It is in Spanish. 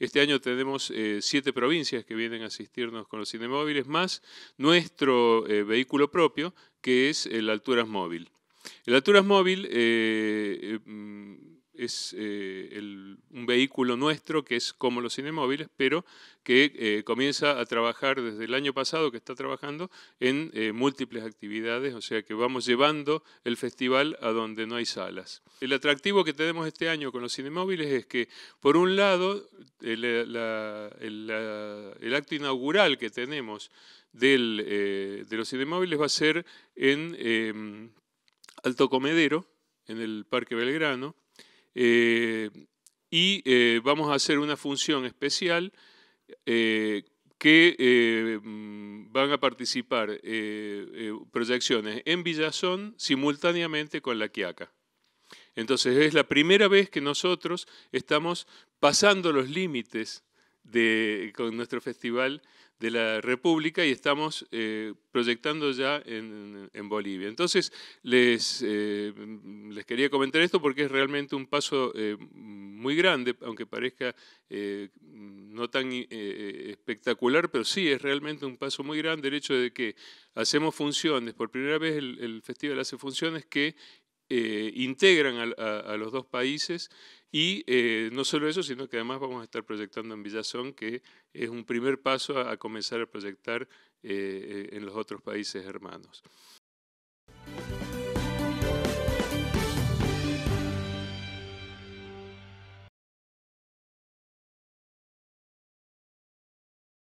Este año tenemos eh, siete provincias que vienen a asistirnos con los cinemóviles, más nuestro eh, vehículo propio, que es el Alturas Móvil. El Alturas Móvil eh, mm, es el nuestro, que es como los cinemóviles, pero que eh, comienza a trabajar desde el año pasado, que está trabajando en eh, múltiples actividades, o sea que vamos llevando el festival a donde no hay salas. El atractivo que tenemos este año con los cinemóviles es que, por un lado, el, eh, acto inaugural que tenemos de los cinemóviles va a ser en em, Alto Comedero, en el Parque Belgrano, y eh, vamos a hacer una función especial eh, que eh, mm, van a participar proyecciones en Villazón simultáneamente con la Quiaca. Entonces es la primera vez que nosotros estamos pasando los límites de, con nuestro festival de la República y estamos proyectando ya en, Bolivia. Entonces, les, les quería comentar esto porque es realmente un paso eh, muy grande, aunque parezca eh, no tan eh, eh, espectacular, pero sí es realmente un paso muy grande el hecho de que hacemos funciones, por primera vez el, festival hace funciones que integran a, los dos países y no solo eso, sino que además vamos a estar proyectando en Villazón, que es un primer paso a, comenzar a proyectar en los otros países hermanos.